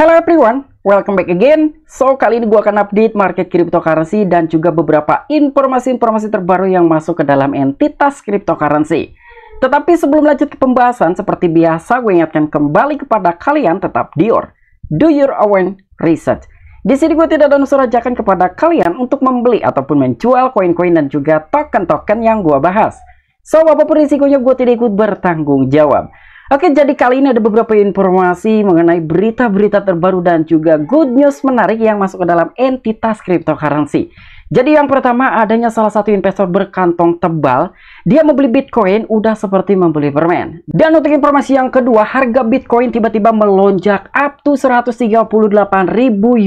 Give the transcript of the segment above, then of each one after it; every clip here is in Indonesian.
Hello everyone, welcome back again. So, kali ini gua akan update market cryptocurrency dan juga beberapa informasi-informasi terbaru yang masuk ke dalam entitas cryptocurrency. Tetapi sebelum lanjut ke pembahasan, seperti biasa gue ingatkan kembali kepada kalian tetap dior. Do your own research. Di sini gue tidak ada unsur ajakan kepada kalian untuk membeli ataupun menjual koin-koin dan juga token-token yang gue bahas. So, apapun risikonya gue tidak ikut bertanggung jawab. Oke, jadi kali ini ada beberapa informasi mengenai berita-berita terbaru dan juga good news menarik yang masuk ke dalam entitas cryptocurrency. Jadi yang pertama adanya salah satu investor berkantong tebal dia membeli Bitcoin udah seperti membeli permen. Dan untuk informasi yang kedua, harga Bitcoin tiba-tiba melonjak up to 138.000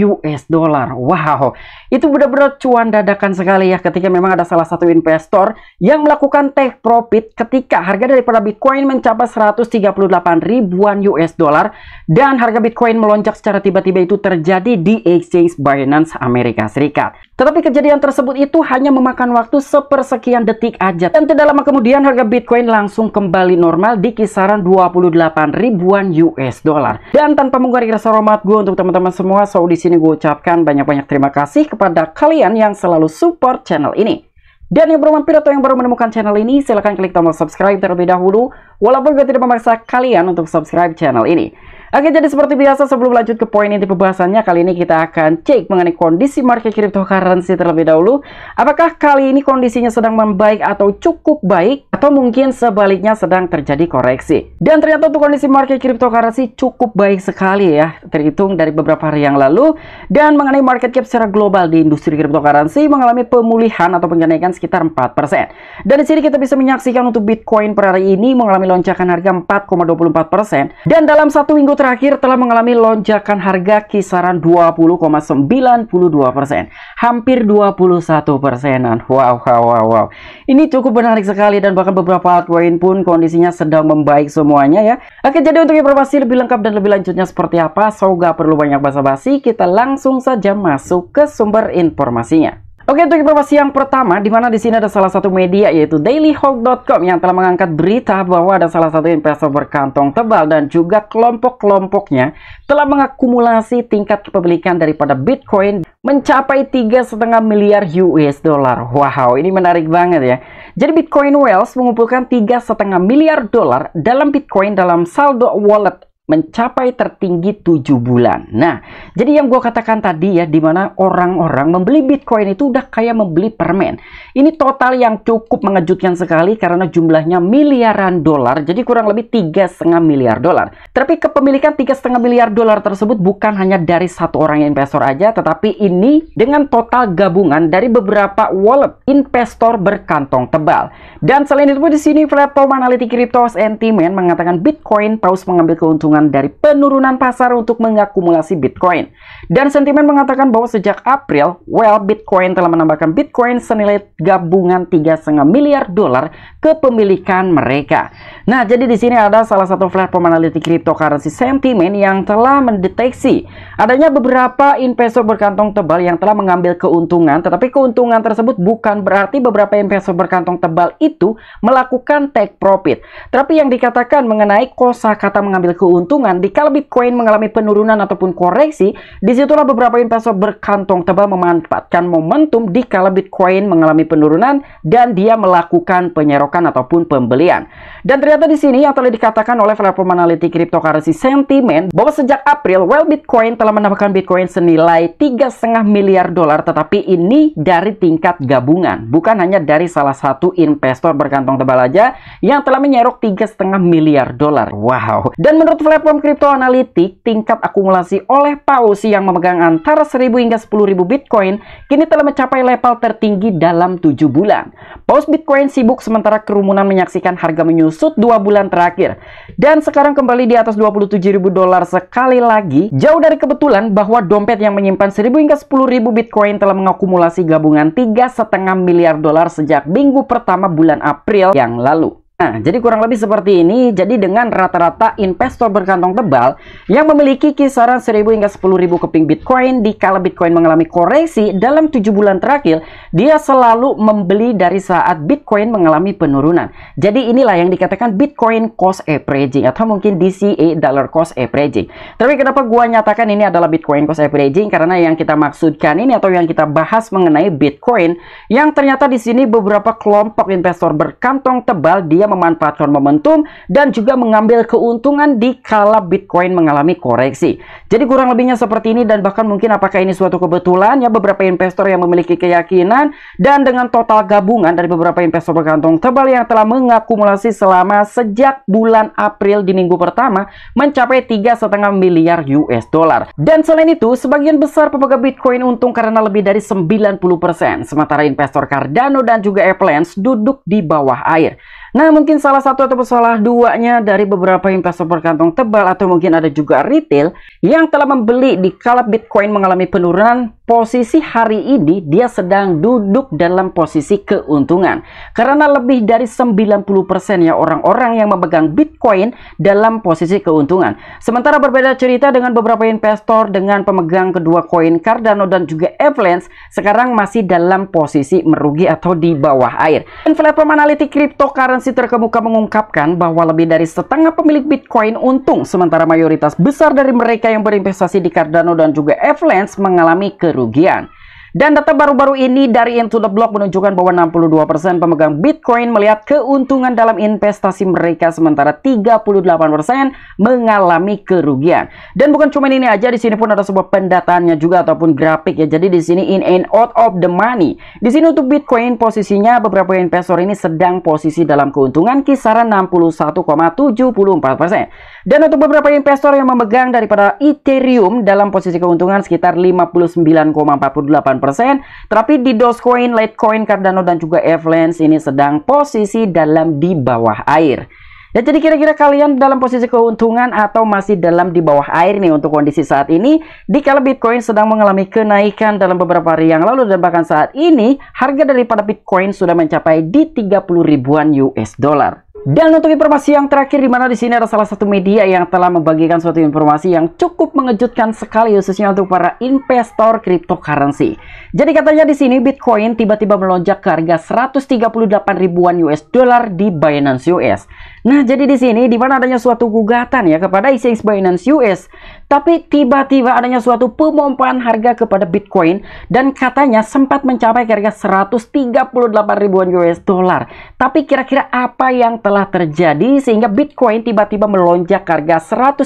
US dollar. Wow, itu benar-benar cuan dadakan sekali ya ketika memang ada salah satu investor yang melakukan take profit ketika harga daripada Bitcoin mencapai 138 ribuan US dollar dan harga Bitcoin melonjak secara tiba-tiba itu terjadi di exchange Binance Amerika Serikat. Tetapi kejadian tersebut itu hanya memakan waktu sepersekian detik aja dan tidak tidak lama kemudian harga Bitcoin langsung kembali normal di kisaran 28 ribuan US dollar. Dan tanpa mengurangi rasa hormat gue untuk teman-teman semua, so di sini gue ucapkan banyak-banyak terima kasih kepada kalian yang selalu support channel ini. Dan yang mampir atau yang baru menemukan channel ini, silahkan klik tombol subscribe terlebih dahulu, walaupun gue tidak memaksa kalian untuk subscribe channel ini. Oke, jadi seperti biasa sebelum lanjut ke poin inti pembahasannya, kali ini kita akan cek mengenai kondisi market cryptocurrency terlebih dahulu. Apakah kali ini kondisinya sedang membaik atau cukup baik atau mungkin sebaliknya sedang terjadi koreksi. Dan ternyata untuk kondisi market cryptocurrency cukup baik sekali ya, terhitung dari beberapa hari yang lalu dan mengenai market cap secara global di industri cryptocurrency mengalami pemulihan atau pengenaikan sekitar 4%. Dan di sini kita bisa menyaksikan untuk Bitcoin per hari ini mengalami lonjakan harga 4,24% dan dalam satu minggu terakhir telah mengalami lonjakan harga kisaran 20,92 persen, hampir 21 persenan. Wow, wow, wow, wow. Ini cukup menarik sekali dan bahkan beberapa altcoin pun kondisinya sedang membaik semuanya ya. Oke, jadi untuk informasi lebih lengkap dan lebih lanjutnya seperti apa, so gak perlu banyak basa-basi, kita langsung saja masuk ke sumber informasinya. Oke, untuk informasi yang pertama, di mana di sini ada salah satu media yaitu dailyhold.com yang telah mengangkat berita bahwa ada salah satu investor berkantong tebal dan juga kelompok-kelompoknya telah mengakumulasi tingkat kepemilikan daripada Bitcoin mencapai 3,5 miliar US dollar. Wow, ini menarik banget ya. Jadi Bitcoin Wells mengumpulkan 3,5 miliar dolar dalam Bitcoin dalam saldo wallet mencapai tertinggi 7 bulan. Nah, jadi yang gue katakan tadi ya, dimana orang-orang membeli Bitcoin itu udah kayak membeli permen. Ini total yang cukup mengejutkan sekali karena jumlahnya miliaran dolar, jadi kurang lebih 3,5 miliar dolar. Tapi kepemilikan 3,5 miliar dolar tersebut bukan hanya dari satu orang investor aja, tetapi ini dengan total gabungan dari beberapa wallet investor berkantong tebal. Dan selain itu di sini platform analitik kripto Sentiment mengatakan Bitcoin terus mengambil keuntungan dari penurunan pasar untuk mengakumulasi Bitcoin. Dan sentimen mengatakan bahwa sejak April, well, Bitcoin telah menambahkan Bitcoin senilai gabungan 3,5 miliar dolar ke pemilikan mereka. Nah, jadi di sini ada salah satu platform analitik cryptocurrency sentiment yang telah mendeteksi adanya beberapa investor berkantong tebal yang telah mengambil keuntungan, tetapi keuntungan tersebut bukan berarti beberapa investor berkantong tebal itu melakukan take profit. Tapi yang dikatakan mengenai kosa kata mengambil keuntungan, di kalau Bitcoin mengalami penurunan ataupun koreksi, disitulah beberapa investor berkantong tebal memanfaatkan momentum di kalau Bitcoin mengalami penurunan dan dia melakukan penyerokan ataupun pembelian. Dan Ternyata di sini yang telah dikatakan oleh platform analitik cryptocurrency Sentiment bahwa sejak April, well Bitcoin telah mendapatkan Bitcoin senilai 3,5 miliar dolar tetapi ini dari tingkat gabungan, bukan hanya dari salah satu investor berkantong tebal aja yang telah menyerok 3,5 miliar dolar. Wow. Dan menurut platform kripto analitik, tingkat akumulasi oleh Paus yang memegang antara 1000 hingga 10.000 Bitcoin kini telah mencapai level tertinggi dalam 7 bulan. Paus Bitcoin sibuk sementara kerumunan menyaksikan harga menyusut dua bulan terakhir. Dan sekarang kembali di atas 27.000 dolar sekali lagi. Jauh dari kebetulan bahwa dompet yang menyimpan 1.000 hingga 10.000 Bitcoin telah mengakumulasi gabungan tiga setengah miliar dolar sejak minggu pertama bulan April yang lalu. Nah, jadi kurang lebih seperti ini. Jadi dengan rata-rata investor berkantong tebal yang memiliki kisaran 1000 hingga 10.000 keping Bitcoin di kala Bitcoin mengalami koreksi dalam 7 bulan terakhir, dia selalu membeli dari saat Bitcoin mengalami penurunan. Jadi inilah yang dikatakan Bitcoin cost averaging atau mungkin DCA dollar cost averaging. Tapi kenapa gua nyatakan ini adalah Bitcoin cost averaging karena yang kita maksudkan ini atau yang kita bahas mengenai Bitcoin yang ternyata di sini beberapa kelompok investor berkantong tebal dia dia memanfaatkan momentum dan juga mengambil keuntungan di kala Bitcoin mengalami koreksi. Jadi kurang lebihnya seperti ini dan bahkan mungkin apakah ini suatu kebetulan ya beberapa investor yang memiliki keyakinan dan dengan total gabungan dari beberapa investor berkantong tebal yang telah mengakumulasi selama sejak bulan April di minggu pertama mencapai 3,5 miliar US dollar. Dan selain itu, sebagian besar pemegang Bitcoin untung karena lebih dari 90%, sementara investor Cardano dan juga Avalanche duduk di bawah air. Nah, mungkin salah satu atau salah duanya dari beberapa investor berkantong tebal atau mungkin ada juga retail yang telah membeli di kala Bitcoin mengalami penurunan posisi hari ini dia sedang duduk dalam posisi keuntungan karena lebih dari 90% ya orang-orang yang memegang Bitcoin dalam posisi keuntungan. Sementara berbeda cerita dengan beberapa investor dengan pemegang kedua koin Cardano dan juga Avalanche sekarang masih dalam posisi merugi atau di bawah air. Dan platform analitik cryptocurrency terkemuka mengungkapkan bahwa lebih dari setengah pemilik Bitcoin untung sementara mayoritas besar dari mereka yang berinvestasi di Cardano dan juga Avalanche mengalami ke kerugian. Dan data baru-baru ini dari Into the Block menunjukkan bahwa 62% pemegang Bitcoin melihat keuntungan dalam investasi mereka sementara 38% mengalami kerugian. Dan bukan cuma ini aja, di sini pun ada sebuah pendataannya juga ataupun grafik ya. Jadi di sini in and out of the money. Di sini untuk Bitcoin posisinya beberapa investor ini sedang posisi dalam keuntungan kisaran 61,74%. Dan untuk beberapa investor yang memegang daripada Ethereum dalam posisi keuntungan sekitar 59,48 tapi di Dogecoin, Litecoin, Cardano dan juga Avalanche ini sedang posisi dalam di bawah air. Ya, jadi kira-kira kalian dalam posisi keuntungan atau masih dalam di bawah air nih untuk kondisi saat ini. Di Dikala Bitcoin sedang mengalami kenaikan dalam beberapa hari yang lalu dan bahkan saat ini harga daripada Bitcoin sudah mencapai di 30 ribuan US dollar. Dan untuk informasi yang terakhir di mana di sini ada salah satu media yang telah membagikan suatu informasi yang cukup mengejutkan sekali khususnya untuk para investor cryptocurrency. Jadi katanya di sini Bitcoin tiba-tiba melonjak ke harga 138 ribuan US dollar di Binance US. Nah, jadi di sini di mana adanya suatu gugatan ya kepada exchange Binance US tapi tiba-tiba adanya suatu pemompaan harga kepada Bitcoin dan katanya sempat mencapai harga 138 ribuan US dollar. Tapi kira-kira apa yang telah terjadi sehingga Bitcoin tiba-tiba melonjak harga 138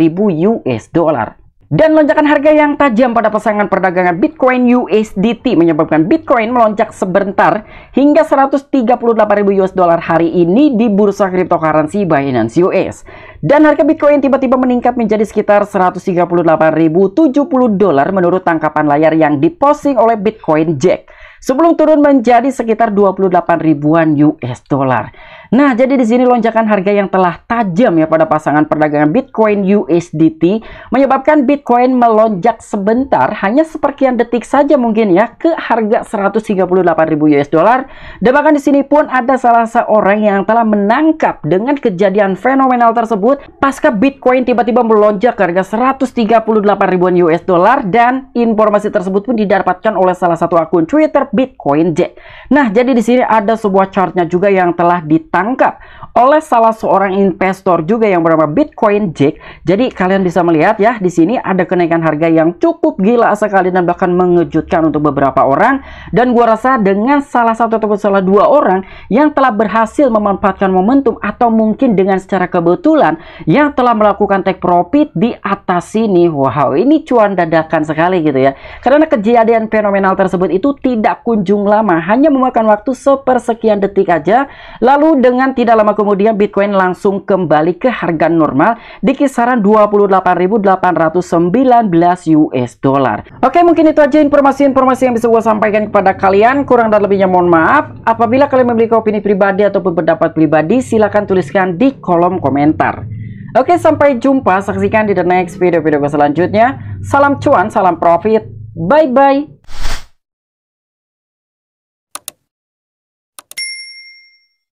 ribu US dollar? Dan lonjakan harga yang tajam pada pasangan perdagangan Bitcoin USDT menyebabkan Bitcoin melonjak sebentar hingga 138.000 US dollar hari ini di bursa cryptocurrency Binance US. Dan harga Bitcoin tiba-tiba meningkat menjadi sekitar 138.070 dolar menurut tangkapan layar yang diposting oleh Bitcoin Jack sebelum turun menjadi sekitar 28 ribuan US dollar. Nah, jadi di sini lonjakan harga yang telah tajam ya pada pasangan perdagangan Bitcoin USDT menyebabkan Bitcoin melonjak sebentar hanya seperkian detik saja mungkin ya ke harga 138.000 US dollar. Dan bahkan di sini pun ada salah seorang yang telah menangkap dengan kejadian fenomenal tersebut pasca Bitcoin tiba-tiba melonjak ke harga 138.000 US dollar dan informasi tersebut pun didapatkan oleh salah satu akun Twitter Bitcoin Jack. Nah, jadi di sini ada sebuah chartnya juga yang telah ditangkap tertangkap oleh salah seorang investor juga yang bernama Bitcoin Jake. Jadi kalian bisa melihat ya di sini ada kenaikan harga yang cukup gila sekali dan bahkan mengejutkan untuk beberapa orang dan gua rasa dengan salah satu atau salah dua orang yang telah berhasil memanfaatkan momentum atau mungkin dengan secara kebetulan yang telah melakukan take profit di atas sini. Wow, ini cuan dadakan sekali gitu ya. Karena kejadian fenomenal tersebut itu tidak kunjung lama, hanya memakan waktu sepersekian detik aja. Lalu dengan tidak lama kemudian Bitcoin langsung kembali ke harga normal di kisaran 28.819 US dollar. Oke, mungkin itu aja informasi-informasi yang bisa gue sampaikan kepada kalian. Kurang dan lebihnya mohon maaf. Apabila kalian memiliki opini pribadi ataupun pendapat pribadi, silahkan tuliskan di kolom komentar. Oke, sampai jumpa. Saksikan di the next video-video selanjutnya. Salam cuan, salam profit. Bye-bye.